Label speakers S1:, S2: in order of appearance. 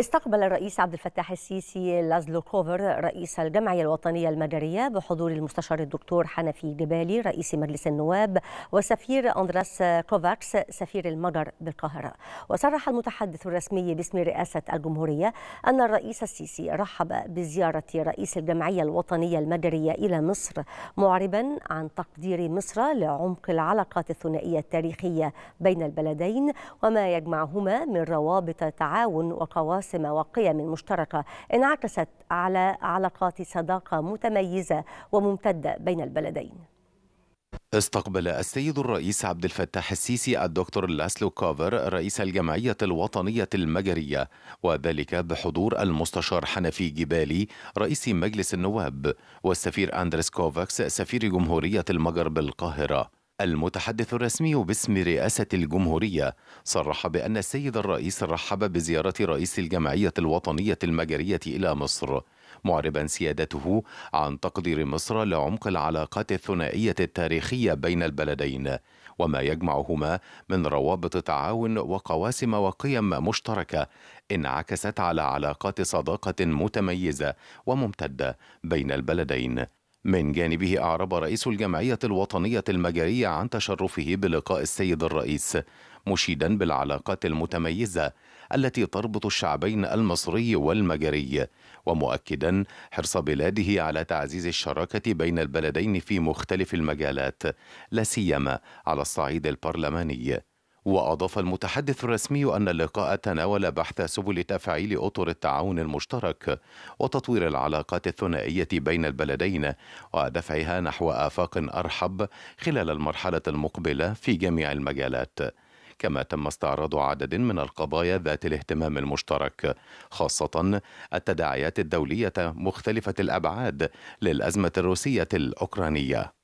S1: استقبل الرئيس عبد الفتاح السيسي لازلو كوفر رئيس الجمعية الوطنية المجرية بحضور المستشار الدكتور حنفي جبالي رئيس مجلس النواب وسفير أندراس كوفاكس سفير المجر بالقاهرة وصرح المتحدث الرسمي باسم رئاسة الجمهورية أن الرئيس السيسي رحب بزيارة رئيس الجمعية الوطنية المجرية إلى مصر معربا عن تقدير مصر لعمق العلاقات الثنائية التاريخية بين البلدين وما يجمعهما من روابط تعاون وقواسم حاسمة وقيم مشتركة انعكست على علاقات صداقة متميزة وممتدة بين البلدين
S2: استقبل السيد الرئيس عبد الفتاح السيسي الدكتور لاسلو كوفر رئيس الجمعية الوطنية المجرية وذلك بحضور المستشار حنفي جبالي رئيس مجلس النواب والسفير أندريس كوفاكس سفير جمهورية المجر بالقاهرة المتحدث الرسمي باسم رئاسة الجمهورية صرح بأن السيد الرئيس رحب بزيارة رئيس الجمعية الوطنية المجرية إلى مصر معربا سيادته عن تقدير مصر لعمق العلاقات الثنائية التاريخية بين البلدين وما يجمعهما من روابط تعاون وقواسم وقيم مشتركة انعكست على علاقات صداقة متميزة وممتدة بين البلدين من جانبه أعرب رئيس الجمعية الوطنية المجرية عن تشرفه بلقاء السيد الرئيس مشيدا بالعلاقات المتميزة التي تربط الشعبين المصري والمجري ومؤكدا حرص بلاده على تعزيز الشراكة بين البلدين في مختلف المجالات لا سيما على الصعيد البرلماني وأضاف المتحدث الرسمي أن اللقاء تناول بحث سبل تفعيل أطر التعاون المشترك وتطوير العلاقات الثنائية بين البلدين ودفعها نحو آفاق أرحب خلال المرحلة المقبلة في جميع المجالات كما تم استعراض عدد من القضايا ذات الاهتمام المشترك خاصة التداعيات الدولية مختلفة الأبعاد للأزمة الروسية الأوكرانية